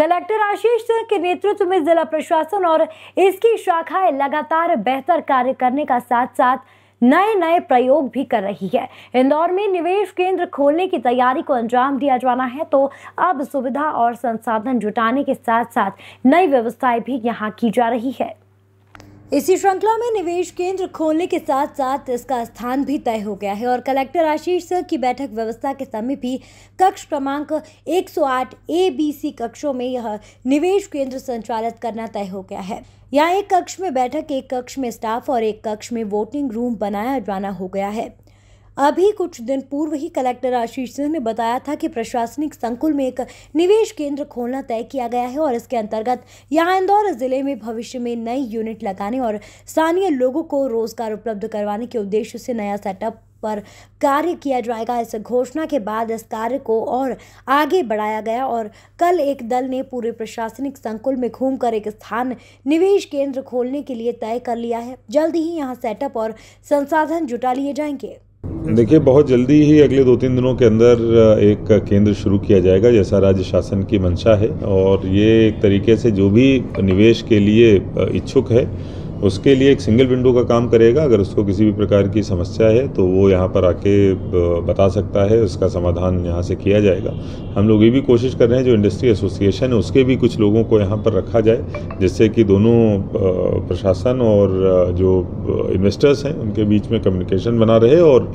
collector आशीष सिंह के नेतृत्व में जिला प्रशासन और इसकी शाखाएं लगातार बेहतर कार्य करने का साथ साथ नए नए प्रयोग भी कर रही है इंदौर में निवेश केंद्र खोलने की तैयारी को अंजाम दिया जाना है तो अब सुविधा और संसाधन जुटाने के साथ साथ नई व्यवस्थाएं भी यहाँ की जा रही है इसी श्रृंखला में निवेश केंद्र खोलने के साथ साथ इसका स्थान भी तय हो गया है और कलेक्टर आशीष सर की बैठक व्यवस्था के समय भी कक्ष क्रमांक 108 ए बी सी कक्षों में यह निवेश केंद्र संचालित करना तय हो गया है यहाँ एक कक्ष में बैठक एक कक्ष में स्टाफ और एक कक्ष में वोटिंग रूम बनाया जाना हो गया है अभी कुछ दिन पूर्व ही कलेक्टर आशीष सिंह ने बताया था कि प्रशासनिक संकुल में एक निवेश केंद्र खोलना तय किया गया है और इसके अंतर्गत यहाँ इंदौर जिले में भविष्य में नई यूनिट लगाने और स्थानीय लोगों को रोजगार उपलब्ध करवाने के उद्देश्य से नया सेटअप पर कार्य किया जाएगा इस घोषणा के बाद इस कार्य को और आगे बढ़ाया गया और कल एक दल ने पूरे प्रशासनिक संकुल में घूमकर एक स्थान निवेश केंद्र खोलने के लिए तय कर लिया है जल्द ही यहाँ सेटअप और संसाधन जुटा लिए जाएंगे देखिए बहुत जल्दी ही अगले दो तीन दिनों के अंदर एक केंद्र शुरू किया जाएगा जैसा राज्य शासन की मंशा है और ये एक तरीके से जो भी निवेश के लिए इच्छुक है उसके लिए एक सिंगल विंडो का काम करेगा अगर उसको किसी भी प्रकार की समस्या है तो वो यहाँ पर आके बता सकता है उसका समाधान यहाँ से किया जाएगा हम लोग ये भी कोशिश कर रहे हैं जो इंडस्ट्री एसोसिएशन है उसके भी कुछ लोगों को यहाँ पर रखा जाए जिससे कि दोनों प्रशासन और जो इन्वेस्टर्स हैं उनके बीच में कम्युनिकेशन बना रहे और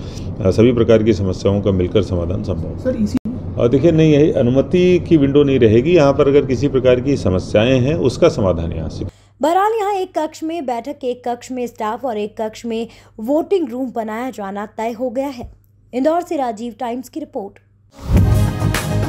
सभी प्रकार की समस्याओं का मिलकर समाधान संभव सर इसी और देखिए नहीं यही अनुमति की विंडो नहीं रहेगी यहाँ पर अगर किसी प्रकार की समस्याएं हैं उसका समाधान यहाँ से बहरहाल यहाँ एक कक्ष में बैठक एक कक्ष में स्टाफ और एक कक्ष में वोटिंग रूम बनाया जाना तय हो गया है इंदौर से राजीव टाइम्स की रिपोर्ट